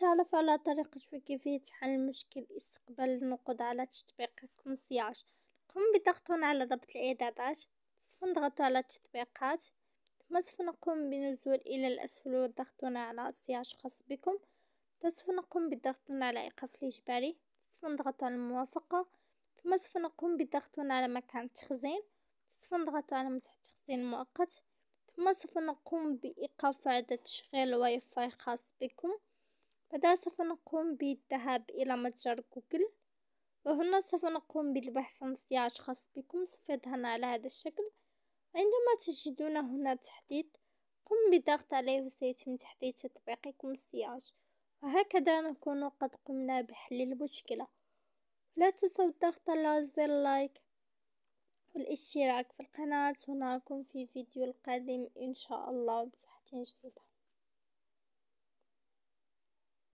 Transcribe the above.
تعرف على طريقة وكيفية حل مشكل استقبال النقود على تطبيقكم سياج قم بضغط على ضبط الإعدادات سوف نضغط على التطبيقات ثم سوف نقوم بنزول إلى الأسفل والضغط على سياج خاص بكم سوف نقوم بالضغط على إيقاف الإجباري سوف نضغط على الموافقة ثم سوف نقوم بالضغط على مكان التخزين سوف نضغط على مسح التخزين المؤقت ثم سوف نقوم بإيقاف عدد تشغيل واي فاي خاص بكم بعدها سوف نقوم بالذهاب إلى متجر جوجل وهنا سوف نقوم بالبحث عن سياج خاص بكم سوف يظهرنا على هذا الشكل عندما تجدون هنا تحديث قم بالضغط عليه وسيتم تحديث تطبيقكم السياج وهكذا نكون قد قمنا بحل المشكلة لا تنسوا الضغط على زر لايك والاشتراك في القناة ونراكم في الفيديو القادم إن شاء الله بصحة جديدة